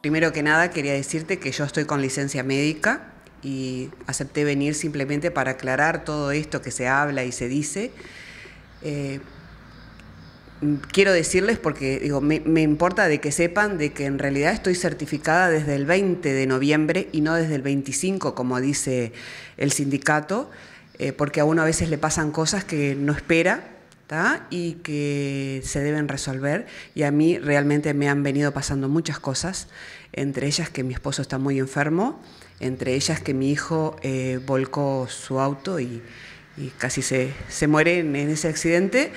Primero que nada, quería decirte que yo estoy con licencia médica y acepté venir simplemente para aclarar todo esto que se habla y se dice. Eh, quiero decirles porque digo, me, importa de que sepan de que en realidad estoy certificada desde el 20 de noviembre y no desde el 25, como dice el sindicato, eh, porque a uno a veces le pasan cosas que no espera y que se deben resolver. Y a mí realmente me han venido pasando muchas cosas, entre ellas que mi esposo está muy enfermo, entre ellas que mi hijo eh, volcó su auto y, casi se, muere en ese accidente.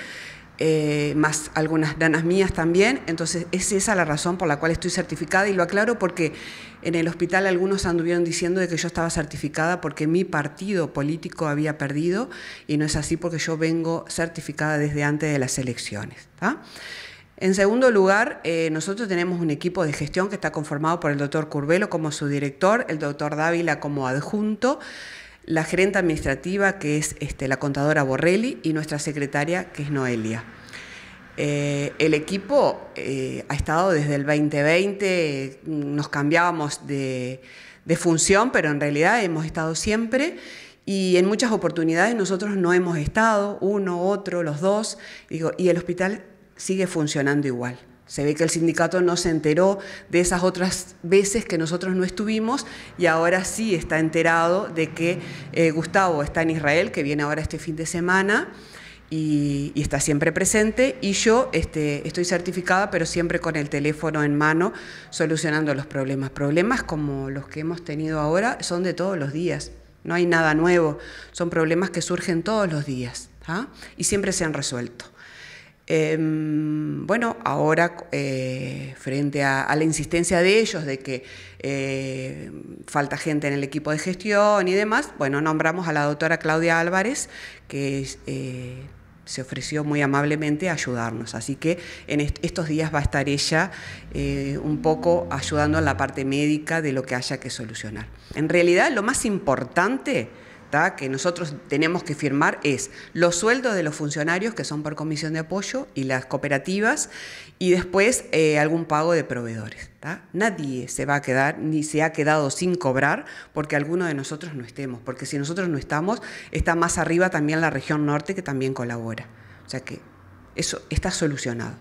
Eh, más algunas danas mías también. Entonces, es esa la razón por la cual estoy certificada y lo aclaro porque en el hospital algunos anduvieron diciendo de que yo estaba certificada porque mi partido político había perdido y no es así porque yo vengo certificada desde antes de las elecciones. En segundo lugar, eh, nosotros tenemos un equipo de gestión que está conformado por el doctor Curvelo como su director, el doctor Dávila como adjunto, la gerente administrativa, que es este, la contadora Borrelli, y nuestra secretaria, que es Noelia. Eh, el equipo eh, ha estado desde el 2020, nos cambiábamos de, de función, pero en realidad hemos estado siempre y en muchas oportunidades nosotros no hemos estado, uno, otro, los dos, y el hospital sigue funcionando igual. Se ve que el sindicato no se enteró de esas otras veces que nosotros no estuvimos y ahora sí está enterado de que eh, Gustavo está en Israel, que viene ahora este fin de semana y, está siempre presente y yo este, estoy certificada pero siempre con el teléfono en mano solucionando los problemas. Problemas como los que hemos tenido ahora son de todos los días, no hay nada nuevo, son problemas que surgen todos los días ¿ah? y siempre se han resuelto. Em, bueno, ahora eh, frente a, la insistencia de ellos de que eh, falta gente en el equipo de gestión y demás, bueno, nombramos a la doctora Claudia Álvarez, que eh, se ofreció muy amablemente a ayudarnos. Así que en estos días va a estar ella un poco ayudando en la parte médica de lo que haya que solucionar. En realidad, lo más importante que nosotros tenemos que firmar es los sueldos de los funcionarios que son por comisión de apoyo y las cooperativas y después eh, algún pago de proveedores. Nadie se va a quedar ni se ha quedado sin cobrar porque alguno de nosotros no estemos, porque si nosotros no estamos, está más arriba también la región norte que también colabora. O sea que eso está solucionado.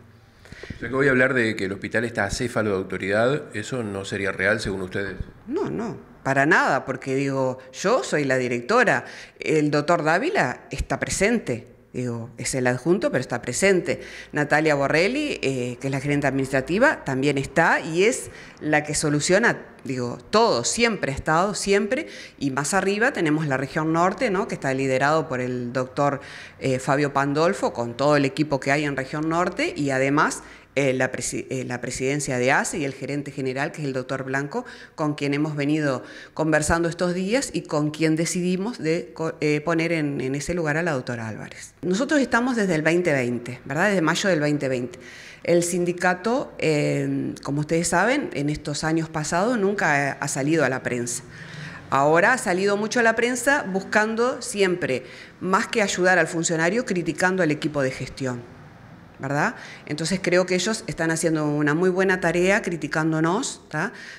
yo que voy a hablar de que el hospital está acéfalo de autoridad, ¿eso no sería real según ustedes? No, no, para nada, porque digo, yo soy la directora, el doctor Dávila está presente, digo, es el adjunto, pero está presente. Natalia Borrelli, eh, que es la gerente administrativa, también está y es la que soluciona, digo, todo, siempre ha estado, siempre. Y más arriba tenemos la región norte, ¿no? que está liderado por el doctor eh, Fabio Pandolfo, con todo el equipo que hay en región norte y además eh, eh, la, presidencia de ASE y el gerente general, que es el doctor Blanco, con quien hemos venido conversando estos días y con quien decidimos de, eh, poner en, ese lugar a la doctora Álvarez. Nosotros estamos desde el 2020, ¿verdad? Desde mayo del 2020. El sindicato, como ustedes saben, en estos años pasados nunca ha salido a la prensa. Ahora ha salido mucho a la prensa buscando siempre, más que ayudar al funcionario, criticando al equipo de gestión. Entonces creo que ellos están haciendo una muy buena tarea criticándonos,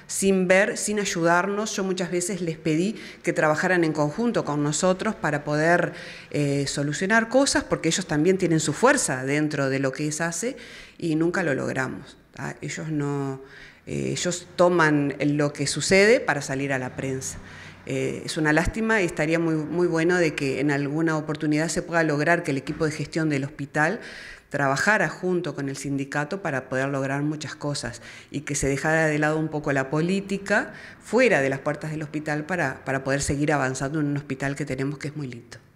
sin ver, sin ayudarnos. Yo muchas veces les pedí que trabajaran en conjunto con nosotros para poder eh, solucionar cosas, porque ellos también tienen su fuerza dentro de lo que es hace y nunca lo logramos. Ellos no, eh, ellos toman lo que sucede para salir a la prensa. Eh, es una lástima y estaría muy, muy bueno de que en alguna oportunidad se pueda lograr que el equipo de gestión del hospital trabajara junto con el sindicato para poder lograr muchas cosas y que se dejara de lado un poco la política fuera de las puertas del hospital para, para poder seguir avanzando en un hospital que tenemos que es muy lindo.